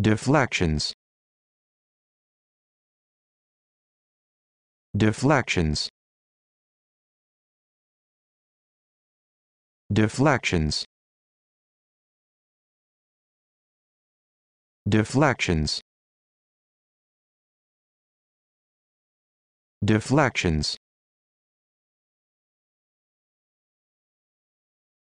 deflections deflections deflections deflections deflections